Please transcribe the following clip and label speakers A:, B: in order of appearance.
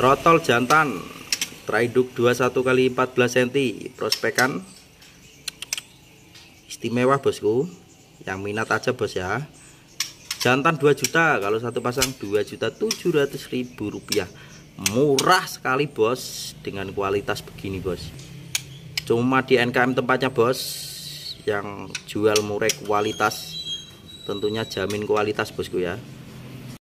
A: trotol jantan traiduk 21 kali 14 cm prospekan istimewa bosku yang minat aja bos ya jantan 2 juta kalau satu pasang 2 juta 700 ribu rupiah murah sekali bos dengan kualitas begini bos cuma di NKM tempatnya bos yang jual murah kualitas tentunya
B: jamin kualitas bosku ya